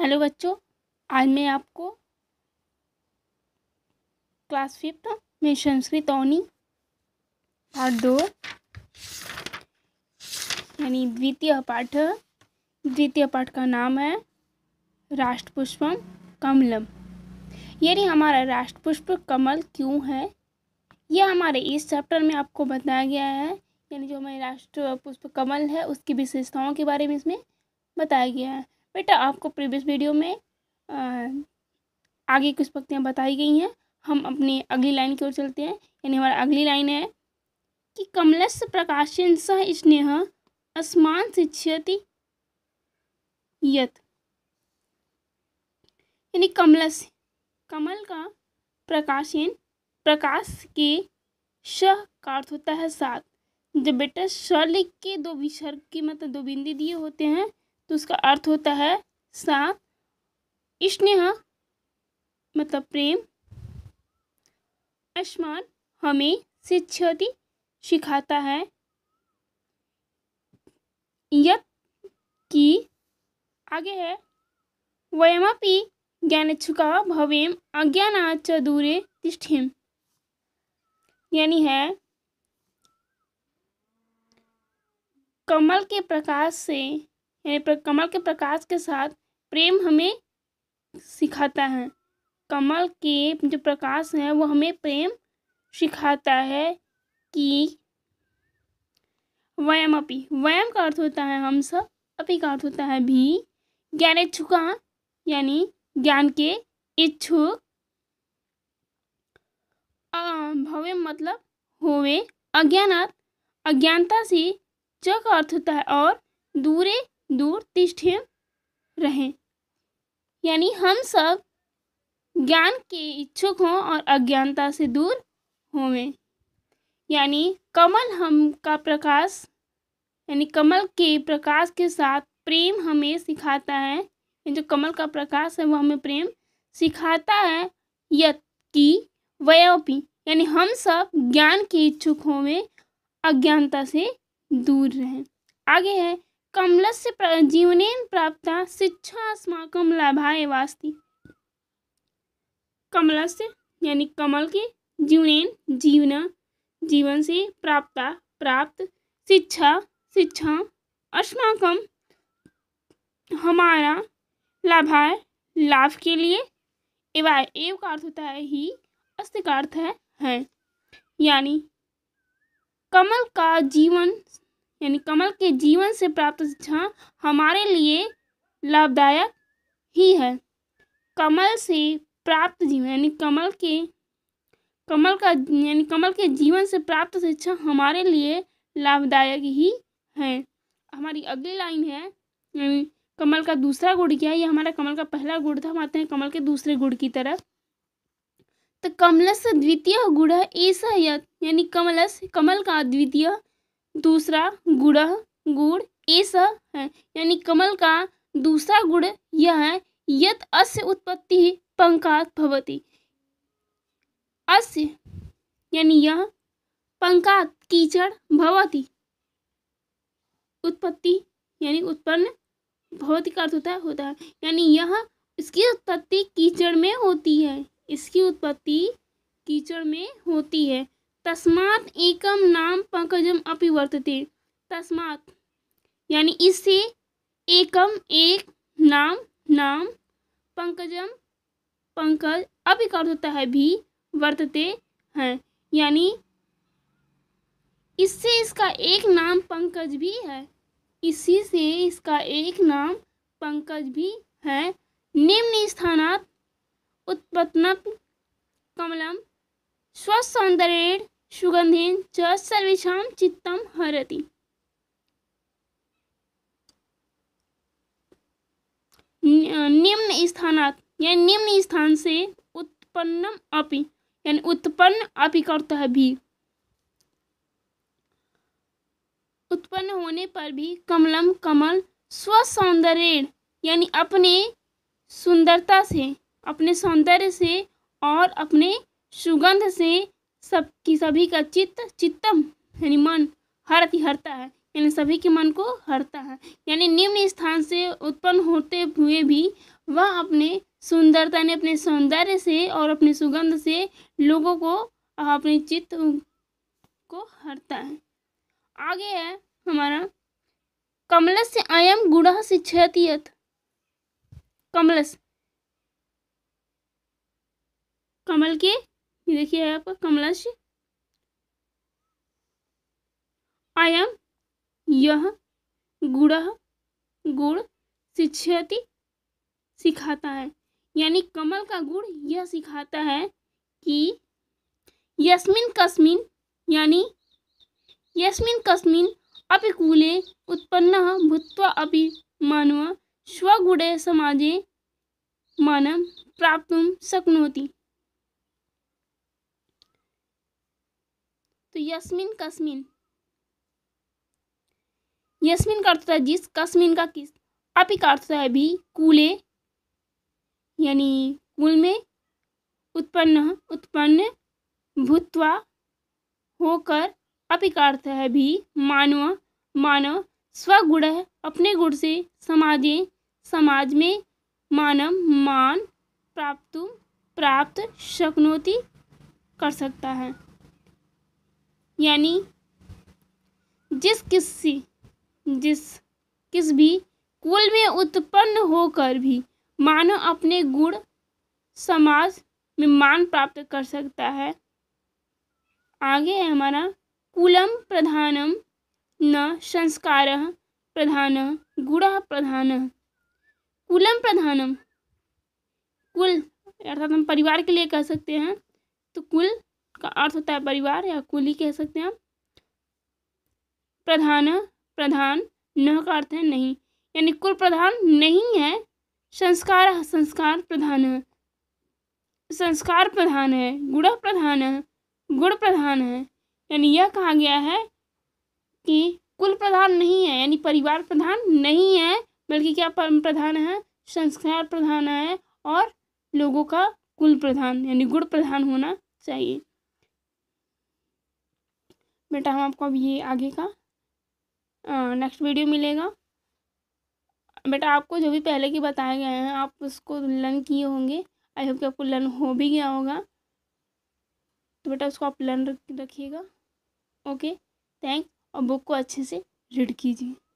hello बच्चों आज मैं आपको क्लास फिफ्थ में संस्कृत औनी पाठ दो यानी द्वितीय पाठ द्वितीय पाठ का नाम है राष्ट्रपुष्पम कमलम यानी हमारा राष्ट्रपुष्प कमल क्यों है यह हमारे इस चैप्टर में आपको बताया गया है यानी जो हमारे राष्ट्र पुष्प कमल है उसकी विशेषताओं के बारे में इसमें बताया गया है बेटा आपको प्रीवियस वीडियो में आगे कुछ पंक्तियाँ बताई गई हैं हम अपनी अगली लाइन की ओर चलते हैं यानी हमारा अगली लाइन है कि कमलस प्रकाशन सह स्नेह असमान शिक्षति यत यानी कमलस कमल का प्रकाशन प्रकाश के सह का अर्थ होता है साथ जब बेटा श लिख के दो विसर्ग के मतलब दो बिंदी दिए होते हैं तो उसका अर्थ होता है साथ स्नेह मतलब प्रेम अश्मान हमें शिक्षति सिखाता है यत की आगे है ज्ञान ज्ञानेच्छुका भवेम अज्ञान च दूरे तिष्ठेम यानी है कमल के प्रकाश से कमल के प्रकाश के साथ प्रेम हमें सिखाता है कमल के जो प्रकाश है वो हमें प्रेम सिखाता है कि वयम अपी वयम का अर्थ होता है हम सब अपी का अर्थ होता है भी ज्ञान इच्छुका यानी ज्ञान के इच्छुक भवे मतलब होवे अज्ञान अज्ञानता से जो का अर्थ होता है और दूरे दूर तिष्ठ रहें यानी हम सब ज्ञान के इच्छुक हों और अज्ञानता से दूर होवें यानी कमल हम का प्रकाश यानी कमल के प्रकाश के साथ प्रेम हमें सिखाता है जो कमल का प्रकाश है वो हमें प्रेम सिखाता है यत कि वयोपी यानी हम सब ज्ञान के इच्छुक होवें अज्ञानता से दूर रहें आगे है कमलस्य प्र जीवन प्राप्त शिक्षा अस्माक लाभाय कमल कमलस्य यानी कमल के जीवन जीवन जीवन से प्राप्त प्राप्त शिक्षा शिक्षा अस्माक हमारा लाभा लाभ के लिए एवा एव का अर्थ होता है ही अस्त का अर्थ है, है यानी कमल का जीवन यानी कमल के जीवन से प्राप्त शिक्षा हमारे लिए लाभदायक ही है कमल से प्राप्त जीवन यानी कमल के कमल का यानी कमल के जीवन से प्राप्त शिक्षा हमारे लिए लाभदायक ही है हमारी अगली लाइन है यानी कमल का दूसरा गुड़ क्या है ये हमारा कमल का पहला गुड़ था हम आते हैं कमल के दूसरे गुड़ की तरफ तो कमलस द्वितीय गुड़ ऐसा यानी कमलस कमल का द्वितीय दूसरा गुड़ गुड़ ऐसा है यानी कमल का दूसरा गुड़ यह है यत अस्य उत्पत्ति पंकात भवती अस्य यानी यह पंकात कीचड़ भवती उत्पत्ति यानी उत्पन्न भवती का अर्थ होता है होता है यानी यह इसकी उत्पत्ति कीचड़ में होती है इसकी उत्पत्ति कीचड़ में होती है तस्मात एकम नाम पंकजम अपि वर्तते तस्मात यानी इससे एकम एक नाम नाम पंकजम पंकज अभी का होता है भी वर्तते हैं यानी इससे इसका एक नाम पंकज भी है इसी से इसका एक नाम पंकज भी है निम्न स्थानात उत्पन्न कमलम स्वसौंदर्य सुगन्धेन च सर्वेषां चित्तं हरति निम्न स्थानात् या निम्न स्थान से उत्पन्नम अपि यानी उत्पन्न अपि करता है भी उत्पन्न होने पर भी कमलम कमल स्व सौंदर्य यानी अपने सुंदरता से अपने सौंदर्य से और अपने सुगंध से सब की सभी का चित्त चित्तम यानी मन हरति हरता है यानी सभी के मन को हरता है यानी निम्न स्थान से उत्पन्न होते हुए भी वह अपने सुंदरता ने अपने सौंदर्य से और अपने सुगंध से लोगों को अपने चित्त को हरता है आगे है हमारा कमलस से अयम गुड़ा से क्षतियत कमलस कमल के ये देखिए है आपका कमलश आयाम यह गुड़ गुड़ शिक्षति सिखाता है यानी कमल का गुड़ यह सिखाता है कि यस्मिन कस्मिन यानी यस्मिन कस्मिन अपि कूले उत्पन्न भूत अपि मानव स्वगुणे समाजे मानव प्राप्त शक्नोती तो यस्मिन कस्मिन यस्मिन का अर्थ होता है जिस कस्मिन का किस अपी का अर्थ होता है भी कूले यानी कुल में उत्पन्न उत्पन्न भूतवा होकर अपी का अर्थ है भी मानव मानव स्वगुण अपने गुण से समाजे समाज में मानव मान प्राप्त प्राप्त शक्नोति कर सकता है यानी जिस किसी जिस किस भी कुल में उत्पन्न होकर भी मानव अपने गुण समाज में मान प्राप्त कर सकता है आगे है हमारा कुलम प्रधानम न संस्कार प्रधान गुण प्रधान कुलम प्रधानम कुल अर्थात हम परिवार के लिए कह सकते हैं तो कुल का अर्थ होता है परिवार या कुल ही कह सकते हैं आप प्रधान प्रधान न का अर्थ है नहीं यानी कुल प्रधान नहीं है संस्कार संस्कार प्रधान संस्कार प्रधान है गुण प्रधान है गुण प्रधान है यानी यह कहा गया है कि कुल प्रधान नहीं है यानी परिवार प्रधान नहीं है बल्कि क्या प्रधान है संस्कार प्रधान है और लोगों का कुल प्रधान यानी गुण प्रधान होना चाहिए बेटा हम आपको अब ये आगे का नेक्स्ट वीडियो मिलेगा बेटा आपको जो भी पहले की बताए गए हैं आप उसको लर्न किए होंगे आई होप कि आपको लर्न हो भी गया होगा तो बेटा उसको आप लर्न रखिएगा ओके थैंक और बुक को अच्छे से रीड कीजिए